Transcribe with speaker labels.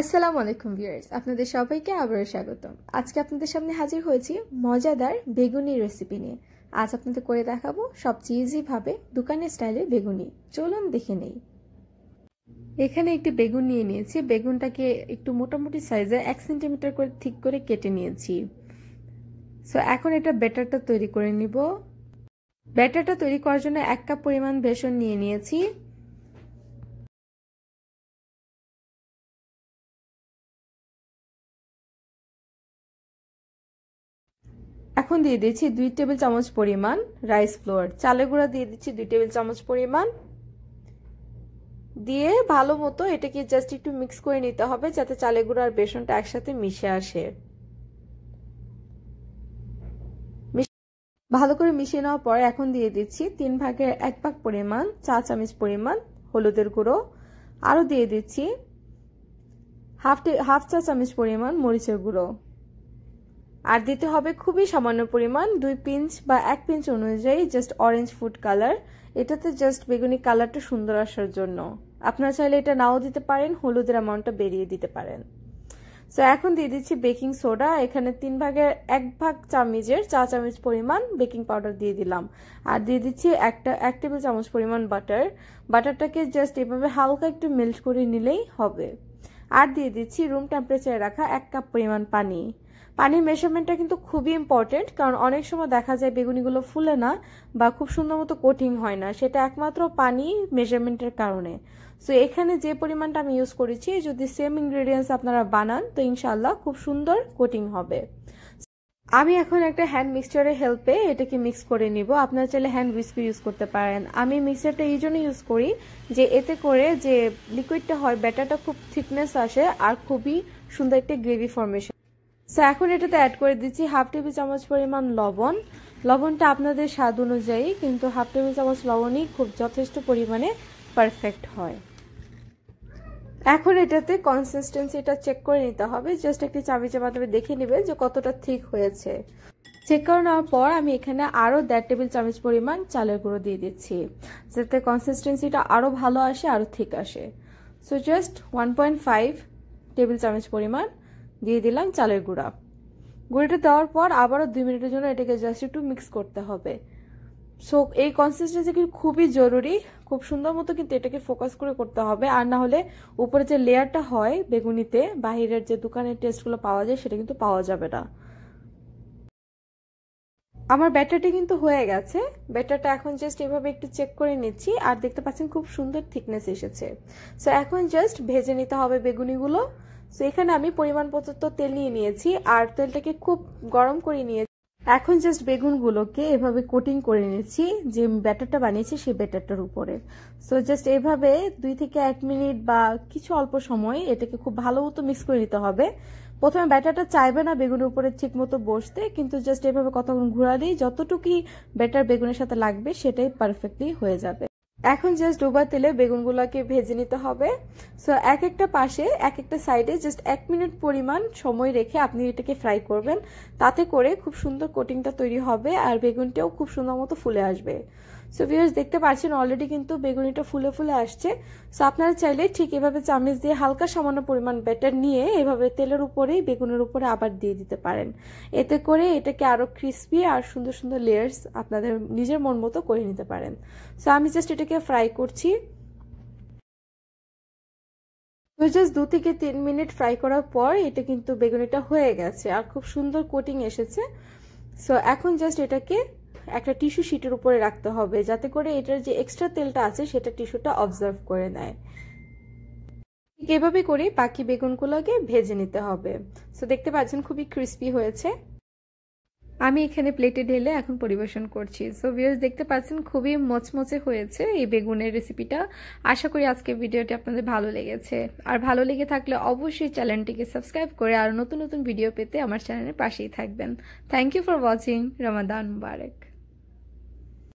Speaker 1: আসসালামু আলাইকুম ভিউয়ার্স আপনাদের সবাইকে আবারও স্বাগতম আজকে আপনাদের সামনে হাজির হয়েছি মজাদার বেগুনি রেসিপি নিয়ে আজ আপনাদের করে দেখাবো সবচেয়ে ইজিভাবে দোকানের স্টাইলে বেগুনি চলুন দেখে নেই এখানে একটি বেগুন নিয়ে নিয়েছি বেগুনটাকে একটু মোটামুটি সাইজে এক সেন্টিমিটার করে ঠিক করে কেটে নিয়েছি সো এখন এটা ব্যাটারটা তৈরি করে নিব ব্যাটারটা তৈরি করার জন্য এক কাপ পরিমাণ বেসন নিয়ে নিয়েছি এখন দিয়ে দিচ্ছি দুই টেবিল চামচ পরিমাণ রাইস ফ্লোর চালের গুঁড়া দিয়ে দিচ্ছি দুই টেবিল চামচ পরিমাণ দিয়ে ভালো মতো এটাকে জাস্ট একটু মিক্স করে নিতে হবে যাতে চালের গুঁড়ো আর বেসনটা একসাথে মিশে আসে ভালো করে মিশিয়ে নেওয়ার পরে এখন দিয়ে দিচ্ছি তিন ভাগের এক ভাগ পরিমাণ চা চামচ পরিমাণ হলুদের গুঁড়ো আরও দিয়ে দিচ্ছি হাফ হাফ চা চামচ পরিমাণ মরিচের গুঁড়ো আর দিতে হবে খুবই সামান্য পরিমাণ দুই পিঞ্চ বা এক পিঞ্চ অনুযায়ী জাস্ট অরেঞ্জ ফুড কালার এটাতে জাস্ট বেগুনি কালারটা সুন্দর আসার জন্য আপনারা চাইলে এটা নাও দিতে পারেন হলুদের অ্যামাউন্টটা বেরিয়ে দিতে পারেন সো এখন দিয়ে দিচ্ছি বেকিং সোডা এখানে তিন ভাগের এক ভাগ চামচের চা চামচ পরিমাণ বেকিং পাউডার দিয়ে দিলাম আর দিয়ে দিচ্ছি একটা এক টেবিল চামচ পরিমাণ বাটার বাটারটাকে জাস্ট এভাবে হালকা একটু মেল্ট করে নিলেই হবে আর দিয়ে দিচ্ছি রুম টেম্পারেচারে রাখা এক কাপ পরিমাণ পানি পানির মেজারমেন্টটা কিন্তু খুবই ইম্পর্টেন্ট কারণ অনেক সময় দেখা যায় বেগুনিগুলো ফুলে না বা খুব সুন্দর মতো কোটিং হয় না সেটা একমাত্র পানি মেজারমেন্টের কারণে সো এখানে যে পরিমাণটা আমি ইউজ করেছি যদি সেম ইনগ্রেডিয়েন্টস আপনারা বানান তো ইনশাল্লাহ খুব সুন্দর কোটিং হবে আমি এখন একটা হ্যান্ড মিক্সচারের হেল্পে এটাকে মিক্স করে নিব আপনারা চাইলে হ্যান্ড উইস্কি ইউজ করতে পারেন আমি মিক্সারটা এই জন্য ইউজ করি যে এতে করে যে লিকুইডটা হয় ব্যাটারটা খুব থিকনেস আসে আর খুবই সুন্দর একটা গ্রেভি ফর্মেশন সো এখন এটাতে অ্যাড করে দিচ্ছি হাফ টেবিল চামচ পরিমাণ লবণ লবণটা আপনাদের স্বাদ অনুযায়ী কিন্তু হাফ টেবিল চামচ লবণই খুব যথেষ্ট পরিমাণে পারফেক্ট হয় এখন এটাতে কনসিস্টেন্সিটা চেক করে নিতে হবে জাস্ট একটি চামিচের মাধ্যমে দেখে নেবেন যে কতটা ঠিক হয়েছে চেক করে নেওয়ার পর আমি এখানে আরও দেড় টেবিল চামচ পরিমাণ চালের গুঁড়ো দিয়ে দিচ্ছি যাতে কনসিস্টেন্সিটা আরও ভালো আসে আরও ঠিক আসে so just one point five table চামচ পরিমাণ দিয়ে দিলাম চালের গুঁড়া গুঁড়িটা দেওয়ার পর আবারও দুই মিনিটের জন্য এটাকে জাস্ট একটু মিক্স করতে হবে সো এই কনসিস্টেন্সি কিন্তু খুবই জরুরি খুব সুন্দর মতো কিন্তু এটাকে ফোকাস করে করতে হবে আর না হলে উপরে যে লেয়ারটা হয় বেগুনিতে বাহিরের যে দোকানের টেস্টগুলো পাওয়া যায় সেটা কিন্তু পাওয়া যাবে না আমার ব্যাটারটি কিন্তু হয়ে গেছে ব্যাটারটা এখন জাস্ট এভাবে একটু চেক করে নিচ্ছি আর দেখতে পাচ্ছেন খুব সুন্দর থিকনেস এসেছে সো এখন জাস্ট ভেজে নিতে হবে বেগুনিগুলো সো এখানে আমি পরিমাণ মতো তেল নিয়ে নিয়েছি আর তেলটাকে খুব গরম করে নিয়েছি এখন জাস্ট বেগুনগুলোকে এভাবে কোটিং করে নিয়েছি যে ব্যাটারটা বানিয়েছি সেই ব্যাটারটার উপরে সো জাস্ট এভাবে দুই থেকে এক মিনিট বা কিছু অল্প সময় এটাকে খুব ভালো মতো মিক্স করে নিতে হবে প্রথমে ব্যাটারটা চাইবে না বেগুনের উপরে ঠিক মতো বসতে কিন্তু জাস্ট এভাবে কতক্ষণ ঘোরালেই যতটুকুই ব্যাটার বেগুনের সাথে লাগবে সেটাই পারফেক্টলি হয়ে যাবে এখন জাস্ট ডোবা তেলে বেগুনগুলোকে ভেজে নিতে হবে সো এক একটা পাশে এক একটা সাইডে জাস্ট এক মিনিট পরিমাণ সময় রেখে আপনি এটাকে ফ্রাই করবেন তাতে করে খুব সুন্দর কোটিংটা তৈরি হবে আর বেগুনটাও খুব সুন্দর মতো ফুলে আসবে সো ভিউর্স দেখতে পাচ্ছেন অলরেডি কিন্তু বেগুনিটা ফুলে ফুলে আসছে সো আপনারা চাইলে ঠিক এভাবে চামিচ দিয়ে হালকা সামান্য পরিমাণ ব্যাটার নিয়ে এভাবে তেলের উপরেই বেগুনের উপরে আবার দিয়ে দিতে পারেন এতে করে এটাকে আরও ক্রিসপি আর সুন্দর সুন্দর লেয়ার্স আপনাদের নিজের মন মতো করে নিতে পারেন সো আমি জাস্ট এটাকে ফ্রাই করছি জাস্ট দু থেকে তিন মিনিট ফ্রাই করার পর এটা কিন্তু বেগুনিটা হয়ে গেছে আর খুব সুন্দর কোটিং এসেছে সো এখন জাস্ট এটাকে একটা টিস্যু শিটের উপরে রাখতে হবে যাতে করে এটার যে এক্সট্রা তেলটা আছে সেটা টিস্যুটা অবজার্ভ করে নেয় ঠিক এভাবে করে বাকি বেগুনগুলোকে ভেজে নিতে হবে সো দেখতে পাচ্ছেন খুবই ক্রিস্পি হয়েছে আমি এখানে প্লেটে ঢেলে এখন পরিবেশন করছি সো ভিউয়ার্স দেখতে পাচ্ছেন খুবই মচমচে হয়েছে এই বেগুনের রেসিপিটা আশা করি আজকের ভিডিওটি আপনাদের ভালো লেগেছে আর ভালো লেগে থাকলে অবশ্যই চ্যানেলটিকে সাবস্ক্রাইব করে আর নতুন নতুন ভিডিও পেতে আমার চ্যানেলের পাশেই থাকবেন thank you for watching Ramadan Mubarak